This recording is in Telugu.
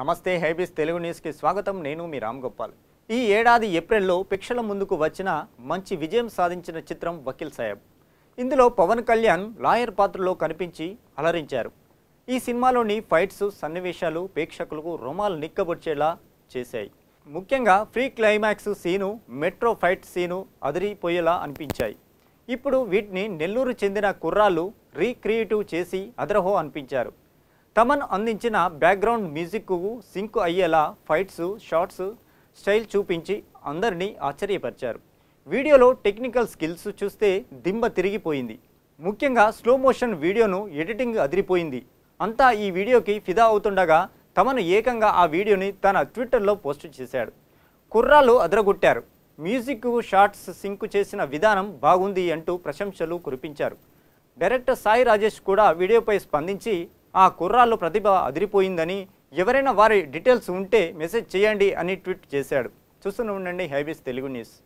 నమస్తే హైబీస్ తెలుగు న్యూస్కి స్వాగతం నేను మీ రామ్ గోపాల్ ఈ ఏడాది ఏప్రిల్లో పిక్షల ముందుకు వచ్చిన మంచి విజయం సాధించిన చిత్రం వకీల్ సాహెబ్ ఇందులో పవన్ కళ్యాణ్ లాయర్ పాత్రలో కనిపించి అలరించారు ఈ సినిమాలోని ఫైట్స్ సన్నివేశాలు ప్రేక్షకులకు రుమాలు నిక్కబొచ్చేలా చేశాయి ముఖ్యంగా pre climax scene metro fight scene అదిరిపోయేలా అనిపించాయి ఇప్పుడు వీటిని నెల్లూరు చెందిన కుర్రాళ్ళు రీక్రియేటివ్ చేసి అదరహో అనిపించారు తమన్ అందించిన బ్యాక్గ్రౌండ్ మ్యూజిక్కు సింక్ అయ్యేలా ఫైట్స్ షార్ట్స్ స్టైల్ చూపించి అందరినీ ఆశ్చర్యపరిచారు వీడియోలో టెక్నికల్ స్కిల్స్ చూస్తే దిమ్మ తిరిగిపోయింది ముఖ్యంగా స్లో మోషన్ వీడియోను ఎడిటింగ్ అదిరిపోయింది అంతా ఈ వీడియోకి ఫిదా అవుతుండగా తమను ఏకంగా ఆ వీడియోని తన ట్విట్టర్లో పోస్ట్ చేశాడు కుర్రాలు అదరగొట్టారు మ్యూజిక్ షార్ట్స్ సింక్ చేసిన విధానం బాగుంది అంటూ ప్రశంసలు కురిపించారు డైరెక్టర్ సాయి రాజేష్ కూడా వీడియోపై స్పందించి ఆ కుర్రాళ్ళు ప్రతిభ అదిరిపోయిందని ఎవరైనా వారి డీటెయిల్స్ ఉంటే మెసేజ్ చేయండి అని ట్వీట్ చేశాడు చూస్తూనే ఉండండి హైబీస్ తెలుగు న్యూస్